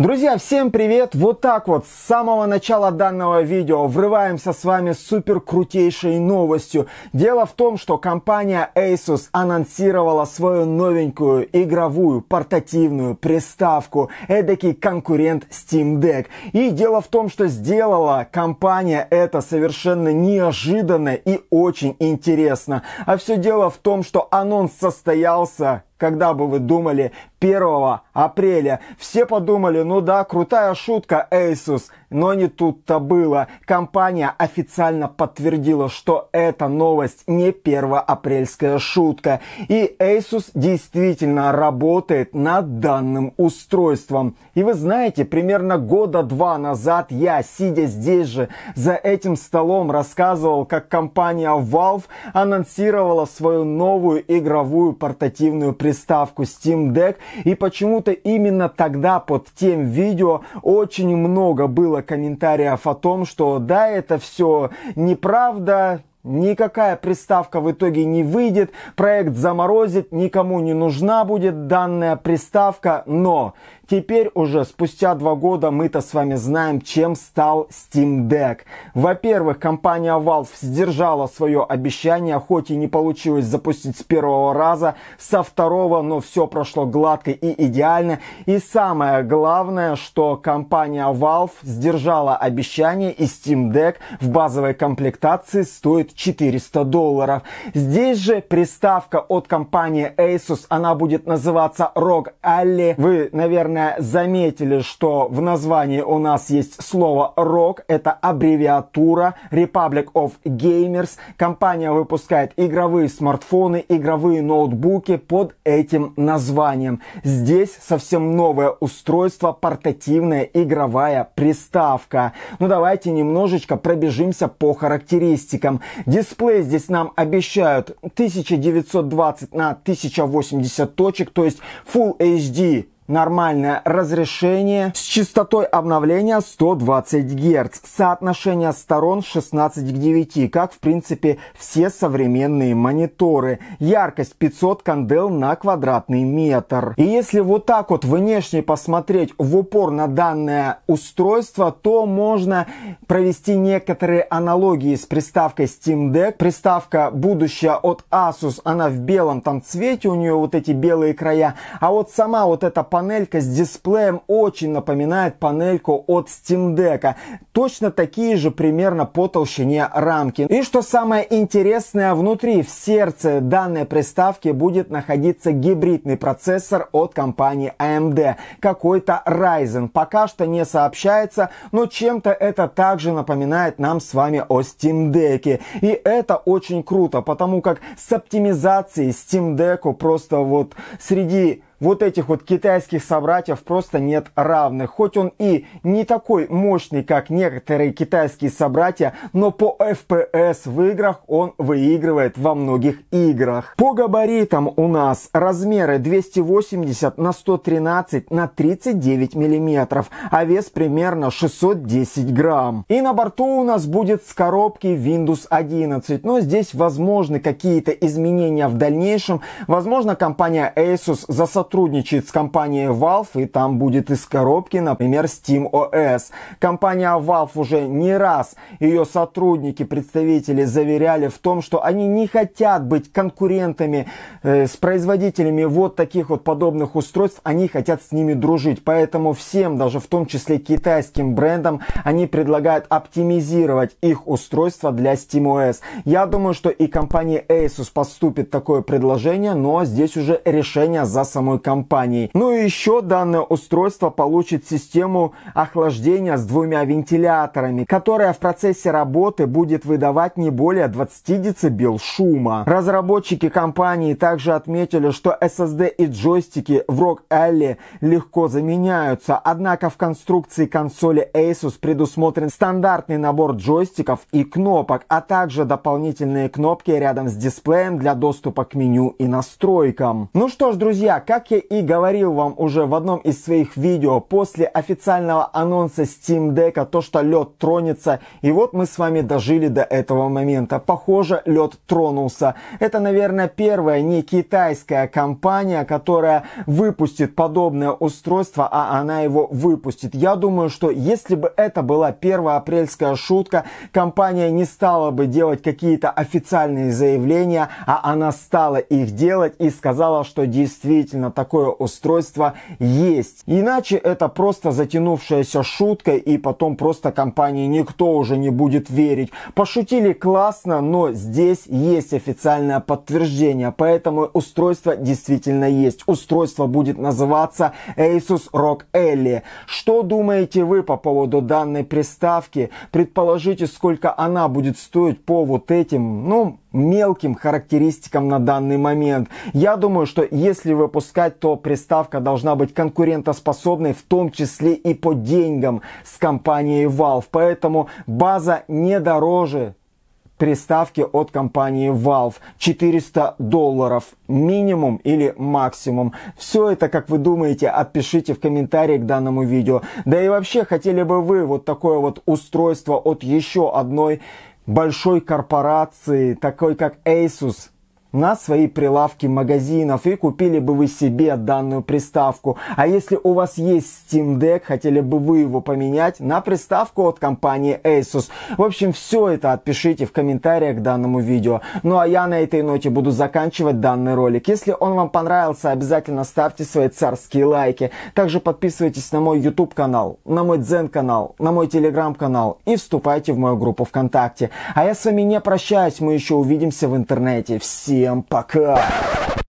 Друзья, всем привет! Вот так вот с самого начала данного видео врываемся с вами с супер крутейшей новостью. Дело в том, что компания Asus анонсировала свою новенькую игровую портативную приставку, эдакий конкурент Steam Deck. И дело в том, что сделала компания это совершенно неожиданно и очень интересно. А все дело в том, что анонс состоялся когда бы вы думали 1 апреля. Все подумали, ну да, крутая шутка, Asus. Но не тут-то было. Компания официально подтвердила, что эта новость не первоапрельская шутка. И Asus действительно работает над данным устройством. И вы знаете, примерно года два назад я, сидя здесь же, за этим столом рассказывал, как компания Valve анонсировала свою новую игровую портативную приставку Steam Deck. И почему-то именно тогда под тем видео очень много было было комментариев о том, что да, это все неправда, Никакая приставка в итоге не выйдет, проект заморозит, никому не нужна будет данная приставка, но Теперь уже спустя два года мы-то с вами знаем, чем стал Steam Deck. Во-первых, компания Valve сдержала свое обещание, хоть и не получилось запустить с первого раза, со второго, но все прошло гладко и идеально. И самое главное, что компания Valve сдержала обещание и Steam Deck в базовой комплектации стоит 400 долларов. Здесь же приставка от компании Asus, она будет называться ROG Ally. Вы, наверное, правильно заметили, что в названии у нас есть слово «рок». Это аббревиатура Republic of Gamers. Компания выпускает игровые смартфоны, игровые ноутбуки под этим названием. Здесь совсем новое устройство, портативная игровая приставка. Ну давайте немножечко пробежимся по характеристикам. Дисплей здесь нам обещают 1920 на 1080 точек, то есть Full HD нормальное разрешение с частотой обновления 120 Гц, соотношение сторон 16 к 9, как в принципе все современные мониторы, яркость 500 кандел на квадратный метр. И если вот так вот внешне посмотреть в упор на данное устройство, то можно провести некоторые аналогии с приставкой Steam Deck. Приставка будущая от Asus, она в белом там цвете, у нее вот эти белые края, а вот сама вот эта панель панелька с дисплеем очень напоминает панельку от Steam Deck. Точно такие же примерно по толщине рамки. И что самое интересное, внутри, в сердце данной приставки будет находиться гибридный процессор от компании AMD, какой-то Ryzen. Пока что не сообщается, но чем-то это также напоминает нам с вами о Steam Deck. И это очень круто, потому как с оптимизацией Steam Deck просто вот среди вот этих вот китайских собратьев просто нет равных. Хоть он и не такой мощный, как некоторые китайские собратья, но по FPS в играх он выигрывает во многих играх. По габаритам у нас размеры 280 на 113 на 39 миллиметров, а вес примерно 610 грамм. И на борту у нас будет с коробки Windows 11, но здесь возможны какие-то изменения в дальнейшем. Возможно, компания Asus за сотрудничество сотрудничает с компанией Valve, и там будет из коробки, например, Steam OS. Компания Valve уже не раз ее сотрудники, представители заверяли в том, что они не хотят быть конкурентами э, с производителями вот таких вот подобных устройств, они хотят с ними дружить. Поэтому всем, даже в том числе китайским брендам, они предлагают оптимизировать их устройства для SteamOS. Я думаю, что и компания Asus поступит такое предложение, но здесь уже решение за самой компании. Ну и еще данное устройство получит систему охлаждения с двумя вентиляторами, которая в процессе работы будет выдавать не более 20 дБ шума. Разработчики компании также отметили, что SSD и джойстики в Rock Alley легко заменяются, однако в конструкции консоли Asus предусмотрен стандартный набор джойстиков и кнопок, а также дополнительные кнопки рядом с дисплеем для доступа к меню и настройкам. Ну что ж, друзья, как я и говорил вам уже в одном из своих видео после официального анонса Steam Deck, а то что лед тронется. И вот мы с вами дожили до этого момента. Похоже, лед тронулся. Это, наверное, первая не китайская компания, которая выпустит подобное устройство, а она его выпустит. Я думаю, что если бы это была первая апрельская шутка, компания не стала бы делать какие-то официальные заявления, а она стала их делать и сказала, что действительно такое устройство есть. Иначе это просто затянувшаяся шутка и потом просто компании никто уже не будет верить. Пошутили классно, но здесь есть официальное подтверждение, поэтому устройство действительно есть. Устройство будет называться Asus Rock Ally. Что думаете вы по поводу данной приставки? Предположите, сколько она будет стоить по вот этим, ну, мелким характеристикам на данный момент. Я думаю, что если выпускать, то приставка должна быть конкурентоспособной, в том числе и по деньгам с компанией Valve. Поэтому база не дороже приставки от компании Valve 400 долларов минимум или максимум. Все это, как вы думаете, отпишите в комментарии к данному видео. Да и вообще, хотели бы вы вот такое вот устройство от еще одной большой корпорации, такой как Asus, на свои прилавки магазинов и купили бы вы себе данную приставку. А если у вас есть Steam Deck, хотели бы вы его поменять на приставку от компании Asus. В общем, все это отпишите в комментариях к данному видео. Ну а я на этой ноте буду заканчивать данный ролик. Если он вам понравился, обязательно ставьте свои царские лайки. Также подписывайтесь на мой YouTube канал, на мой Дзен канал, на мой Telegram канал и вступайте в мою группу ВКонтакте. А я с вами не прощаюсь, мы еще увидимся в интернете. Все Всем пока!